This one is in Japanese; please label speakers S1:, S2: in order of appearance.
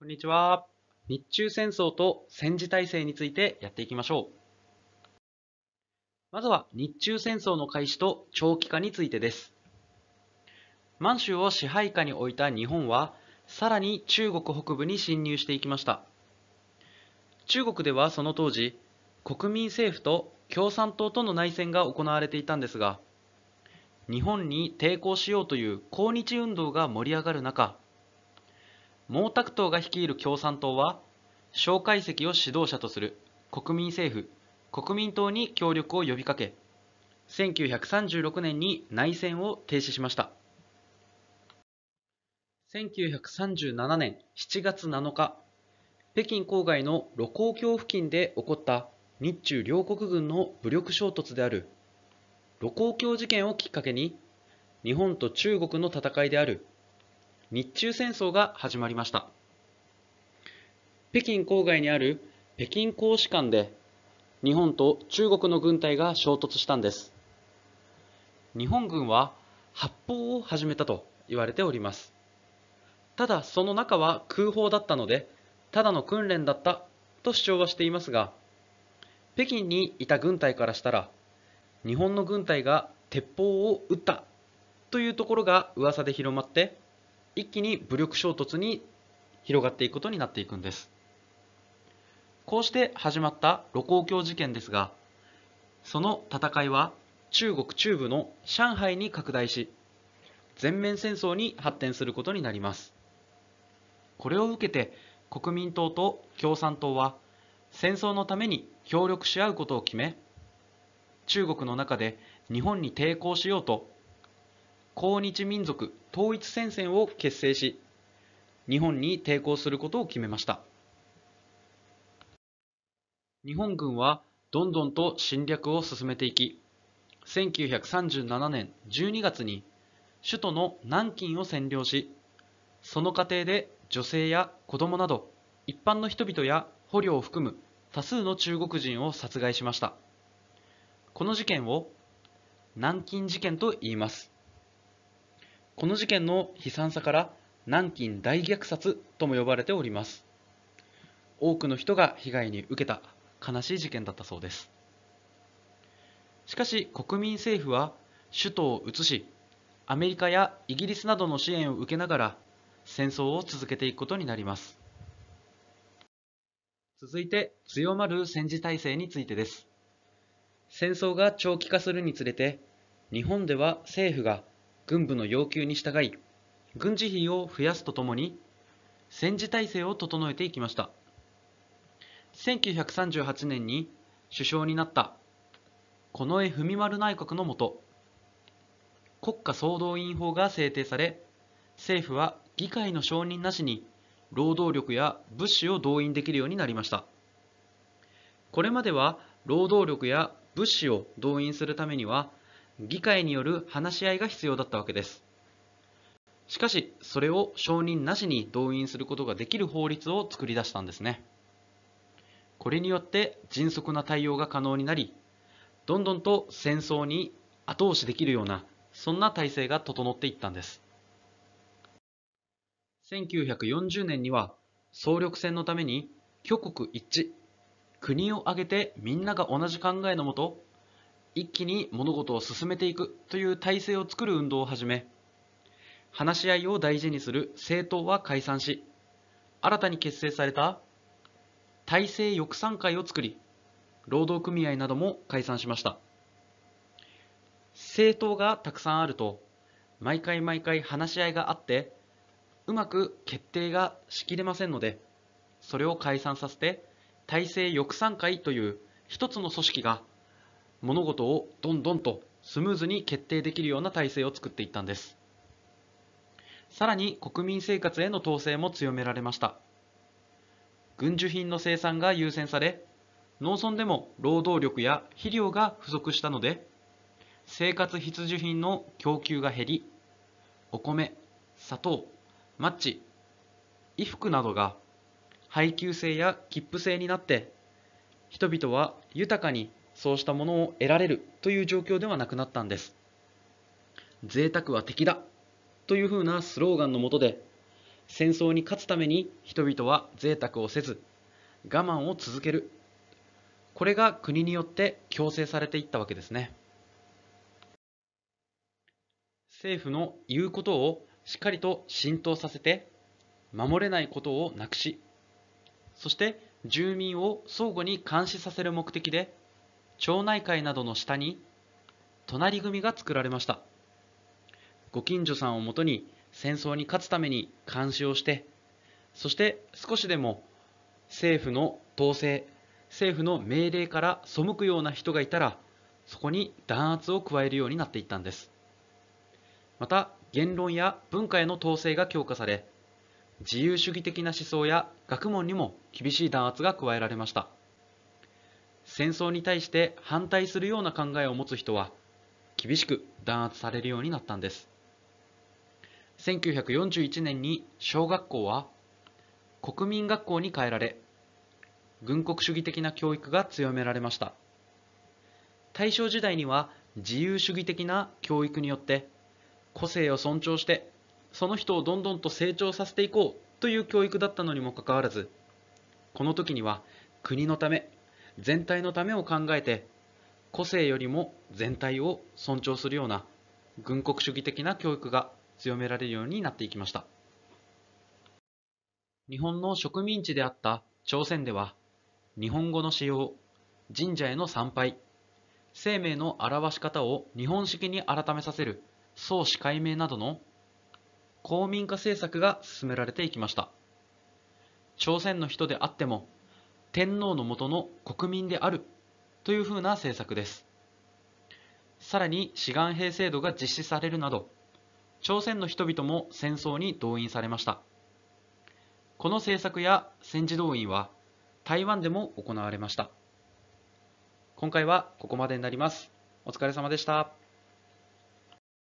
S1: こんにちは。日中戦争と戦時体制についてやっていきましょう。まずは日中戦争の開始と長期化についてです。満州を支配下に置いた日本は、さらに中国北部に侵入していきました。中国ではその当時、国民政府と共産党との内戦が行われていたんですが、日本に抵抗しようという抗日運動が盛り上がる中、毛沢東が率いる共産党は蒋介石を指導者とする国民政府国民党に協力を呼びかけ1936年に内戦を停止しました1937年7月7日北京郊外の盧溝橋付近で起こった日中両国軍の武力衝突である盧溝橋事件をきっかけに日本と中国の戦いである日中戦争が始まりました北京郊外にある北京公使館で日本と中国の軍隊が衝突したんです日本軍は発砲を始めたと言われておりますただその中は空砲だったのでただの訓練だったと主張はしていますが北京にいた軍隊からしたら日本の軍隊が鉄砲を撃ったというところが噂で広まって一気に武力衝突に広がっていくことになっていくんです。こうして始まった盧溝橋事件ですが、その戦いは中国中部の上海に拡大し、全面戦争に発展することになります。これを受けて国民党と共産党は戦争のために協力し合うことを決め、中国の中で日本に抵抗しようと抗日民族統一戦線を結成し日本に抵抗することを決めました日本軍はどんどんと侵略を進めていき1937年12月に首都の南京を占領しその過程で女性や子供など一般の人々や捕虜を含む多数の中国人を殺害しましたこの事件を南京事件と言いますこの事件の悲惨さから南京大虐殺とも呼ばれております多くの人が被害に受けた悲しい事件だったそうですしかし国民政府は首都を移しアメリカやイギリスなどの支援を受けながら戦争を続けていくことになります続いて強まる戦時体制についてです戦争が長期化するにつれて日本では政府が軍部の要求に従い、軍事費を増やすとともに、戦時体制を整えていきました。1938年に首相になった近衛文丸内閣のもと、国家総動員法が制定され、政府は議会の承認なしに労働力や物資を動員できるようになりました。これまでは労働力や物資を動員するためには議会による話し合いが必要だったわけです。しかし、それを承認なしに動員することができる法律を作り出したんですね。これによって迅速な対応が可能になり、どんどんと戦争に後押しできるような、そんな体制が整っていったんです。1940年には、総力戦のために、挙国一致、国を挙げてみんなが同じ考えのもと、一気に物事を進めていくという体制を作る運動を始め話し合いを大事にする政党は解散し新たに結成された体制翼賛会を作り労働組合なども解散しました政党がたくさんあると毎回毎回話し合いがあってうまく決定がしきれませんのでそれを解散させて体制翼賛会という一つの組織が物事をどんどんとスムーズに決定できるような体制を作っていったんですさらに国民生活への統制も強められました軍需品の生産が優先され農村でも労働力や肥料が不足したので生活必需品の供給が減りお米砂糖マッチ衣服などが配給制や切符制になって人々は豊かにそうしたものを得られるという状況ではなくなったんです贅沢は敵だというふうなスローガンのもとで戦争に勝つために人々は贅沢をせず我慢を続けるこれが国によって強制されていったわけですね政府の言うことをしっかりと浸透させて守れないことをなくしそして住民を相互に監視させる目的で町内会などの下に隣組が作られましたご近所さんをもとに戦争に勝つために監視をしてそして少しでも政府の統制政府の命令から背くような人がいたらそこに弾圧を加えるようになっていったんですまた言論や文化への統制が強化され自由主義的な思想や学問にも厳しい弾圧が加えられました戦争に対して反対するような考えを持つ人は厳しく弾圧されるようになったんです1941年に小学校は国民学校に変えられ軍国主義的な教育が強められました大正時代には自由主義的な教育によって個性を尊重してその人をどんどんと成長させていこうという教育だったのにもかかわらずこの時には国のため全体のためを考えて個性よりも全体を尊重するような軍国主義的な教育が強められるようになっていきました日本の植民地であった朝鮮では日本語の使用神社への参拝生命の表し方を日本式に改めさせる創始解明などの公民化政策が進められていきました朝鮮の人であっても天皇のもとの国民であるというふうな政策です。さらに志願兵制度が実施されるなど、朝鮮の人々も戦争に動員されました。この政策や戦時動員は台湾でも行われました。今回はここまでになります。お疲れ様でした。